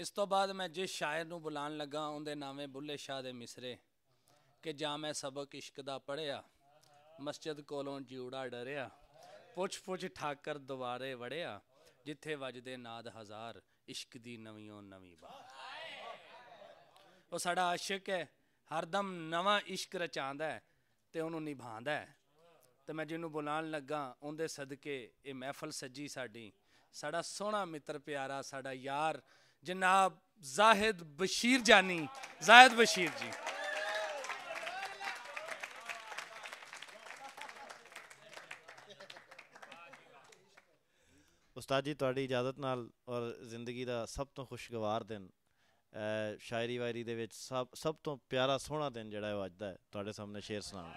ਇਸ ਤੋਂ ਬਾਅਦ ਮੈਂ ਜਿਸ ਸ਼ਾਇਰ ਨੂੰ ਬੁਲਾਣ ਲੱਗਾ ਉਹਦੇ ਨਾਵੇਂ ਬੁੱਲੇ ਸ਼ਾਹ ਦੇ ਮਿਸਰੇ ਕਿ ਜਾਂ ਮੈਂ ਸਬਕ ਇਸ਼ਕ ਦਾ ਪੜਿਆ ਮਸਜਿਦ ਕੋਲੋਂ ਜਿਉੜਾ ਡਰਿਆ ਪੁੱਛ ਪੁੱਛ ਠਾਕਰ ਦੁਆਰੇ ਵੜਿਆ ਜਿੱਥੇ ਵੱਜਦੇ ਨਾਦ ਹਜ਼ਾਰ ਇਸ਼ਕ ਦੀ ਨਵੀਓਂ ਨਵੀਂ ਬਾਤ ਉਹ ਸਾਡਾ ਆਸ਼ਿਕ ਹੈ ਹਰਦਮ ਨਵਾਂ ਇਸ਼ਕ ਰਚਾਂਦਾ ਤੇ ਉਹਨੂੰ ਨਿਭਾਉਂਦਾ ਹੈ ਤੇ ਮੈਂ ਜਿਹਨੂੰ ਬੁਲਾਣ ਲੱਗਾ ਉਹਦੇ ਸਦਕੇ ਇਹ ਮਹਿਫਲ ਸੱਜੀ ਸਾਡੀ ਸਾਡਾ ਸੋਹਣਾ ਮਿੱਤਰ ਪਿਆਰਾ ਸਾਡਾ ਯਾਰ ਜਨਾਬ ਜ਼ਾਹਿਦ ਬਸ਼ੀਰ ਜਾਨੀ ਜ਼ਾਹਿਦ ਬਸ਼ੀਰ ਜੀ ਉਸਤਾਦ ਜੀ ਤੁਹਾਡੀ ਇਜਾਜ਼ਤ ਨਾਲ ਔਰ ਜ਼ਿੰਦਗੀ ਦਾ ਸਭ ਤੋਂ ਖੁਸ਼ਗਵਾਰ ਦਿਨ ਸ਼ਾਇਰੀ ਵਾਇਰੀ ਦੇ ਵਿੱਚ ਸਭ ਸਭ ਤੋਂ ਪਿਆਰਾ ਸੋਹਣਾ ਦਿਨ ਜਿਹੜਾ ਹੈ ਅੱਜ ਦਾ ਹੈ ਤੁਹਾਡੇ ਸਾਹਮਣੇ ਸ਼ੇਰ ਸੁਣਾਉਂ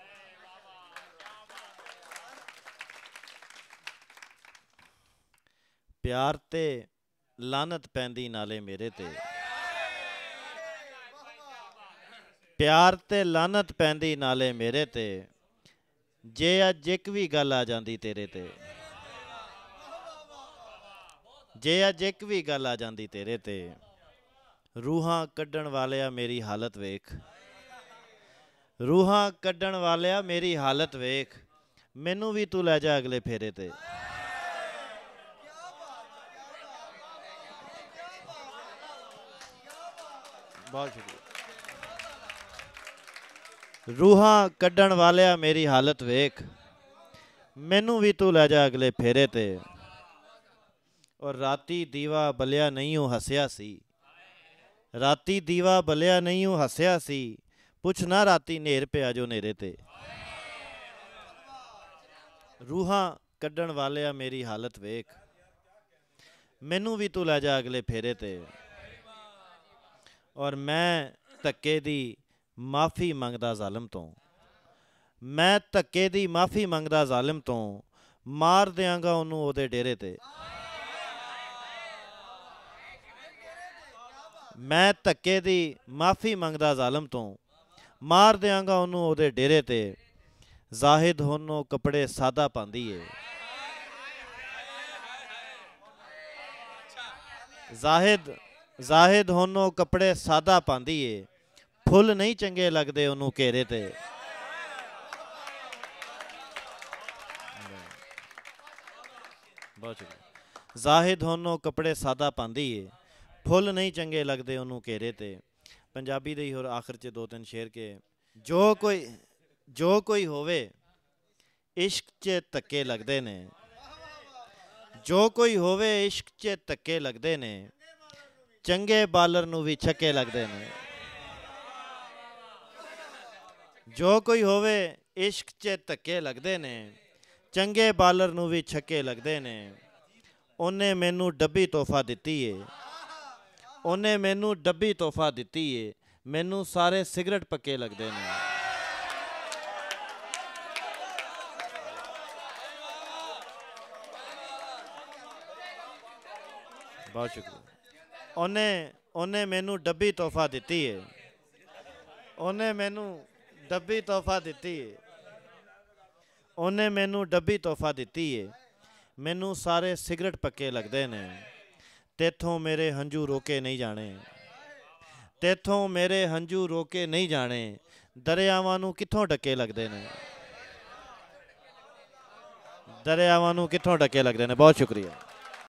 ਪਿਆਰ ਤੇ ਲਾਨਤ ਪੈਂਦੀ ਨਾਲੇ ਮੇਰੇ ਤੇ ਪਿਆਰ ਤੇ ਲਾਨਤ ਪੈਂਦੀ ਨਾਲੇ ਮੇਰੇ ਤੇ ਜੇ ਅੱਜ ਇੱਕ ਵੀ ਗੱਲ ਆ ਜਾਂਦੀ ਤੇਰੇ ਤੇ ਜੇ ਅੱਜ ਇੱਕ ਵੀ ਗੱਲ ਆ ਜਾਂਦੀ ਤੇਰੇ ਤੇ ਰੂਹਾਂ ਕੱਢਣ ਵਾਲਿਆ ਮੇਰੀ ਹਾਲਤ ਵੇਖ ਰੂਹਾਂ ਕੱਢਣ ਵਾਲਿਆ ਮੇਰੀ ਹਾਲਤ ਵੇਖ ਮੈਨੂੰ ਵੀ ਤੂੰ ਲੈ ਜਾ ਅਗਲੇ ਫੇਰੇ ਤੇ ਬਹੁਤ ਸ਼ੁਕਰੀਆ ਰੂਹਾਂ ਕੱਢਣ ਵਾਲਿਆ ਮੇਰੀ ਹਾਲਤ ਵੇਖ ਮੈਨੂੰ ਵੀ ਤੂੰ ਲੈ ਜਾ ਅਗਲੇ ਫੇਰੇ ਤੇ ਔਰ ਰਾਤੀ ਦੀਵਾ ਬਲਿਆ ਨਹੀਂ ਉਹ ਹੱਸਿਆ ਸੀ ਰਾਤੀ ਦੀਵਾ ਬਲਿਆ ਨਹੀਂ ਉਹ ਹੱਸਿਆ ਸੀ ਪੁੱਛ ਨਾ ਰਾਤੀ ਨੇਰ ਪਿਆ ਜੋ ਨੇਰੇ ਤੇ ਰੂਹਾਂ ਕੱਢਣ ਵਾਲਿਆ ਮੇਰੀ ਹਾਲਤ ਵੇਖ ਮੈਨੂੰ ਵੀ ਤੂੰ ਲੈ ਜਾ ਅਗਲੇ ਫੇਰੇ ਤੇ ਔਰ ਮੈਂ ਧੱਕੇ ਦੀ ਮਾਫੀ ਮੰਗਦਾ ਜ਼ਾਲਮ ਤੋਂ ਮੈਂ ਧੱਕੇ ਦੀ ਮਾਫੀ ਮੰਗਦਾ ਜ਼ਾਲਮ ਤੋਂ ਮਾਰ ਦਿਆਂਗਾ ਉਹਨੂੰ ਉਹਦੇ ਡੇਰੇ ਤੇ ਮੈਂ ਧੱਕੇ ਦੀ ਮਾਫੀ ਮੰਗਦਾ ਜ਼ਾਲਮ ਤੋਂ ਮਾਰ ਦਿਆਂਗਾ ਉਹਨੂੰ ਉਹਦੇ ਡੇਰੇ ਤੇ ਜ਼ਾਹਿਦ ਹੋਣੋਂ ਕਪੜੇ ਸਾਦਾ ਪਾਉਂਦੀ ਏ ਜ਼ਾਹਿਦ ਜ਼ਾਹਿਦ ਹੋਨੋ ਕਪੜੇ ਸਾਦਾ ਪਾਂਦੀ ਏ ਫੁੱਲ ਨਹੀਂ ਚੰਗੇ ਲੱਗਦੇ ਉਹਨੂੰ ਘੇਰੇ ਤੇ ਬਹੁਤ ਚੰਗਾ ਜ਼ਾਹਿਦ ਹੋਨੋ ਕਪੜੇ ਸਾਦਾ ਪਾਂਦੀ ਏ ਫੁੱਲ ਨਹੀਂ ਚੰਗੇ ਲੱਗਦੇ ਉਹਨੂੰ ਘੇਰੇ ਤੇ ਪੰਜਾਬੀ ਦੇ ਹੋਰ ਆਖਰ 'ਚ ਦੋ ਤਿੰਨ ਸ਼ੇਰ ਕੇ ਜੋ ਕੋਈ ਜੋ ਕੋਈ ਹੋਵੇ ਇਸ਼ਕ 'ਚ ਤੱਕੇ ਲੱਗਦੇ ਨੇ ਜੋ ਕੋਈ ਹੋਵੇ ਇਸ਼ਕ 'ਚ ਤੱਕੇ ਲੱਗਦੇ ਨੇ ਚੰਗੇ ਬਾਲਰ ਨੂੰ ਵੀ ਛੱਕੇ ਲੱਗਦੇ ਨੇ ਜੋ ਕੋਈ ਹੋਵੇ ਇਸ਼ਕ 'ਚ ਧੱਕੇ ਲੱਗਦੇ ਨੇ ਚੰਗੇ ਬਾਲਰ ਨੂੰ ਵੀ ਛੱਕੇ ਲੱਗਦੇ ਨੇ ਉਹਨੇ ਮੈਨੂੰ ਡੱਬੀ ਤੋਹਫਾ ਦਿੱਤੀ ਏ ਉਹਨੇ ਮੈਨੂੰ ਡੱਬੀ ਤੋਹਫਾ ਦਿੱਤੀ ਏ ਮੈਨੂੰ ਸਾਰੇ ਸਿਗਰਟ ਪੱਕੇ ਲੱਗਦੇ ਨੇ ਬਹੁਤ ਸ਼ੁਕਰੀਆ ਉਹਨੇ ਉਹਨੇ ਮੈਨੂੰ ਡੱਬੀ ਤੋਹਫਾ ਦਿੱਤੀ ਏ ਉਹਨੇ ਮੈਨੂੰ ਡੱਬੀ ਤੋਹਫਾ ਦਿੱਤੀ ਏ ਉਹਨੇ ਮੈਨੂੰ ਡੱਬੀ ਤੋਹਫਾ ਦਿੱਤੀ ਏ ਮੈਨੂੰ ਸਾਰੇ ਸਿਗਰਟ ਪੱਕੇ ਲੱਗਦੇ ਨੇ ਤੇਥੋਂ ਮੇਰੇ ਹੰਝੂ ਰੋਕੇ ਨਹੀਂ ਜਾਣੇ ਤੇਥੋਂ ਮੇਰੇ ਹੰਝੂ ਰੋਕੇ ਨਹੀਂ ਜਾਣੇ ਦਰਿਆਵਾਂ ਨੂੰ ਕਿੱਥੋਂ ਡੱਕੇ ਲੱਗਦੇ ਨੇ ਦਰਿਆਵਾਂ ਨੂੰ ਕਿੱਥੋਂ ਡੱਕੇ ਲੱਗਦੇ ਨੇ ਬਹੁਤ ਸ਼ੁਕਰੀਆ